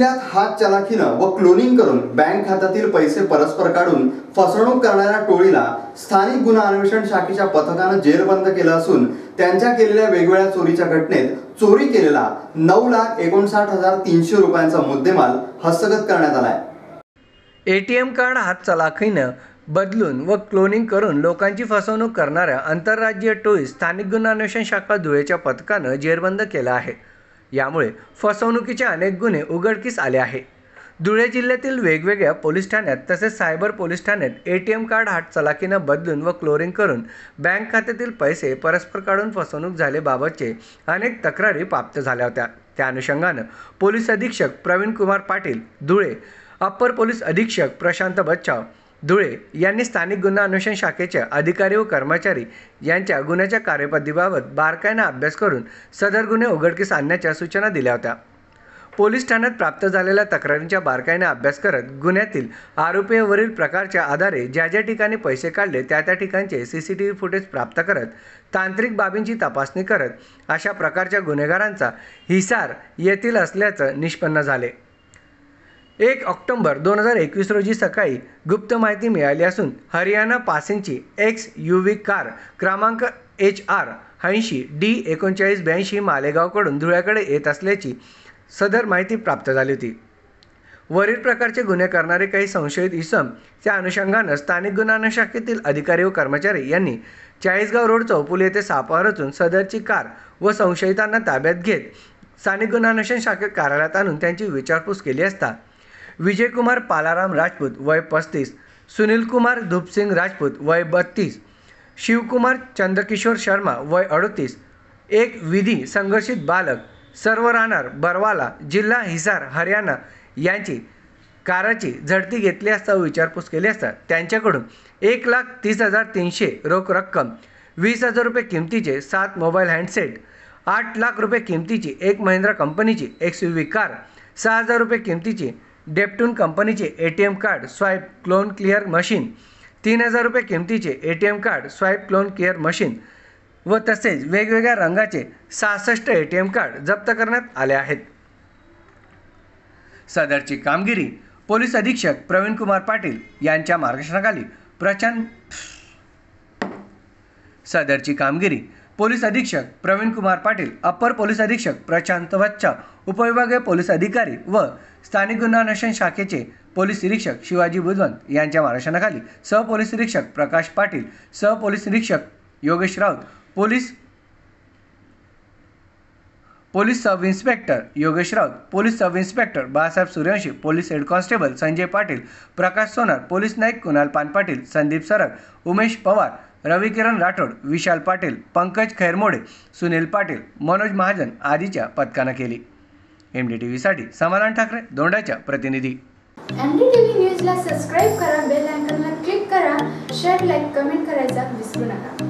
जिल्ह्यात हात चलाखीनं व क्लोनिंग करून बँक खात्यातील पैसे परस्पर काढून फसवणूक करणाऱ्या टोळीला स्थानिक गुन्हा अन्वेषण शाखेच्या पथकानं जेरबंद केलं असून त्यांच्या केलेल्या वेगवेगळ्या चोरीच्या घटनेत चोरी केलेला नऊ लाख एकोणसाठ हजार तीनशे रुपयांचा मुद्देमाल हस्तगत करण्यात आलाय एटीएम कार्ड हात चलाखीनं बदलून व क्लोनिंग करून लोकांची फसवणूक करणाऱ्या आंतरराज्यीय टोळी स्थानिक गुन्हा अन्वेषण शाखा धुळेच्या पथकानं जेरबंद केला आहे यामुळे फसवणुकीचे अनेक गुन्हे उघडकीस आले आहे धुळे जिल्ह्यातील वेगवेगळ्या पोलीस ठाण्यात तसेच सायबर पोलीस ठाण्यात ए टी एम कार्ड चलाखीनं बदलून व क्लोरिंग करून बँक खात्यातील पैसे परस्पर काढून फसवणूक झाल्याबाबतचे अनेक तक्रारी प्राप्त झाल्या होत्या त्या अनुषंगानं पोलीस अधीक्षक प्रवीण कुमार पाटील धुळे अप्पर पोलीस अधीक्षक प्रशांत बच्चाव धुळे यांनी स्थानिक गुन्हा अन्वेषण शाखेच्या अधिकारी व कर्मचारी यांच्या गुन्ह्याच्या कार्यपद्धतीबाबत बारकाईनं अभ्यास करून सदर गुन्हे उघडकीस आणण्याच्या सूचना दिल्या होत्या पोलीस ठाण्यात प्राप्त झालेल्या तक्रारींच्या बारकाईने अभ्यास करत गुन्ह्यातील आरोपीवरील प्रकारच्या आधारे ज्या ज्या ठिकाणी पैसे काढले त्या त्या ठिकाणचे C C T V footage प्राप्त करत तांत्रिक बाबींची तपासणी करत अशा प्रकारच्या गुन्हेगारांचा हिसार येथील असल्याचं निष्पन्न झाले एक ऑक्टोंबर दोन हजार एकवीस रोजी सकाळी गुप्त माहिती मिळाली असून हरियाणा पासिंगची एक्स यू व्ही कार क्रमांक एच आर ऐंशी डी एकोणचाळीस ब्याऐंशी मालेगावकडून धुळ्याकडे येत असल्याची सदर माहिती प्राप्त झाली होती वरील प्रकारचे गुन्हे करणारे काही संशयित इसम त्या अनुषंगानं स्थानिक गुन्हा शाखेतील अधिकारी व कर्मचारी यांनी चाळीसगाव रोड चौपुली येथे सापावर रचून सदरची कार व संशयितांना ताब्यात घेत स्थानिक गुन्हा शाखेत कार्यालयात आणून त्यांची विचारपूस केली असता विजयकुमार पालाराम राजपूत वय पस्तीस सुनीलकुमार धूपसिंग राजपूत वय बत्तीस शिवकुमार चंद्रकिशोर शर्मा वय अडतीस एक विधी संघर्षित बालक सर्व राहणार बरवाला जिल्हा हिसार हरियाणा यांची काराची झडती घेतली असता व विचारपूस केली असता त्यांच्याकडून एक लाख तीस हजार तीनशे रोख रक्कम वीस हजार रुपये किमतीचे सात मोबाईल हँडसेट आठ लाख रुपये किमतीची एक महिंद्रा कंपनीची एक्स यू कार सहा हजार रुपये किमतीची डेप्टून कंपनीचे A T M card swipe clone clear machine तीन हजार रुपये किमतीचे A T M card swipe clone clear machine व तसेच वेगवेगळ्या रंगाचे सहासष्ट ए टी एम कार्ड जप्त करण्यात आले आहेत सदरची कामगिरी पोलीस अधीक्षक प्रवीण कुमार पाटील यांच्या मार्गदर्शनाखाली प्रचंड सदरची कामगिरी पोलीस अधीक्षक प्रवीण कुमार पाटील अपर पोलीस अधीक्षक प्रशांत वच्चा उपविभागीय पोलीस अधिकारी व स्थानिक गुन्हा अन्वेषण शाखेचे पोलीस निरीक्षक शिवाजी बुधवंत यांच्या मार्गदर्शनाखाली पोलीस निरीक्षक प्रकाश पाटील पोलीस निरीक्षक Yogesh Raut police police sub inspector Yogesh Raut police sub inspector Balasaheb Suryawanshi police head constable Sanjay Patil Prakash Sonar police Naik Kunal Panpatil Sandeep Sarag Umesh Pawar रविकिरण राठोड विशाल पाटील पंकज खैरमोडे सुनील पाटील मनोज महाजन आदीच्या पथकानं केली एम डी टी व्हीसाठी समाधान ठाकरे दोंडाच्या प्रतिनिधी एम डी न्यूजला सबस्क्राईब करा बेल आयकॉनला क्लिक करा शेअर लाईक कमेंट करायचा विसरू नका